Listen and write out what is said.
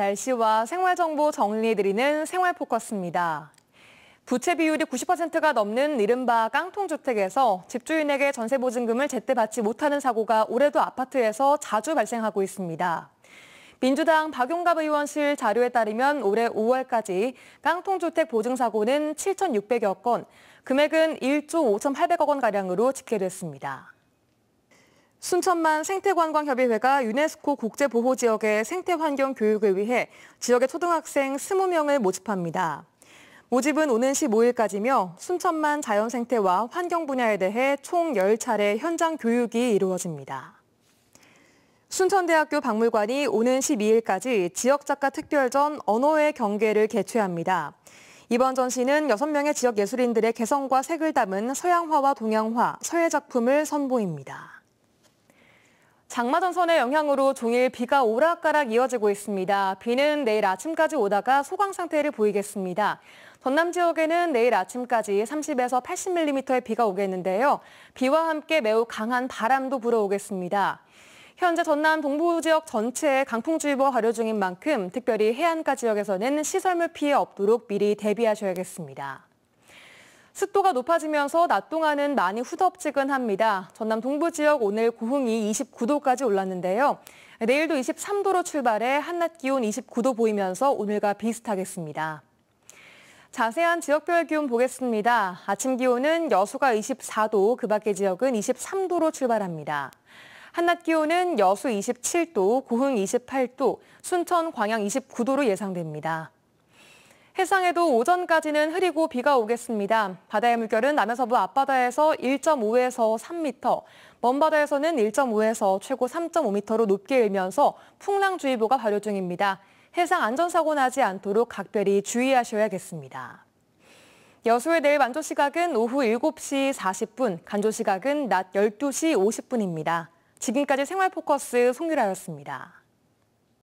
날씨와 생활 정보 정리해드리는 생활 포커스입니다. 부채 비율이 90%가 넘는 이른바 깡통주택에서 집주인에게 전세보증금을 제때 받지 못하는 사고가 올해도 아파트에서 자주 발생하고 있습니다. 민주당 박용갑 의원실 자료에 따르면 올해 5월까지 깡통주택 보증사고는 7,600여 건, 금액은 1조 5,800억 원가량으로 집계됐습니다. 순천만 생태관광협의회가 유네스코 국제보호지역의 생태환경 교육을 위해 지역의 초등학생 20명을 모집합니다. 모집은 오는 15일까지며 순천만 자연생태와 환경 분야에 대해 총 10차례 현장 교육이 이루어집니다. 순천대학교 박물관이 오는 12일까지 지역작가 특별전 언어의 경계를 개최합니다. 이번 전시는 6명의 지역 예술인들의 개성과 색을 담은 서양화와 동양화, 서예작품을 선보입니다. 장마전선의 영향으로 종일 비가 오락가락 이어지고 있습니다. 비는 내일 아침까지 오다가 소강 상태를 보이겠습니다. 전남 지역에는 내일 아침까지 30에서 80mm의 비가 오겠는데요. 비와 함께 매우 강한 바람도 불어오겠습니다. 현재 전남 동부 지역 전체에 강풍주의보 발효 중인 만큼 특별히 해안가 지역에서는 시설물 피해 없도록 미리 대비하셔야겠습니다. 습도가 높아지면서 낮 동안은 많이 후덥지근합니다. 전남 동부 지역 오늘 고흥이 29도까지 올랐는데요. 내일도 23도로 출발해 한낮 기온 29도 보이면서 오늘과 비슷하겠습니다. 자세한 지역별 기온 보겠습니다. 아침 기온은 여수가 24도, 그 밖의 지역은 23도로 출발합니다. 한낮 기온은 여수 27도, 고흥 28도, 순천, 광양 29도로 예상됩니다. 해상에도 오전까지는 흐리고 비가 오겠습니다. 바다의 물결은 남해서부 앞바다에서 1.5에서 3m, 먼바다에서는 1.5에서 최고 3.5m로 높게 일면서 풍랑주의보가 발효 중입니다. 해상 안전사고 나지 않도록 각별히 주의하셔야겠습니다. 여수의 내일 만조 시각은 오후 7시 40분, 간조 시각은 낮 12시 50분입니다. 지금까지 생활 포커스 송유라였습니다.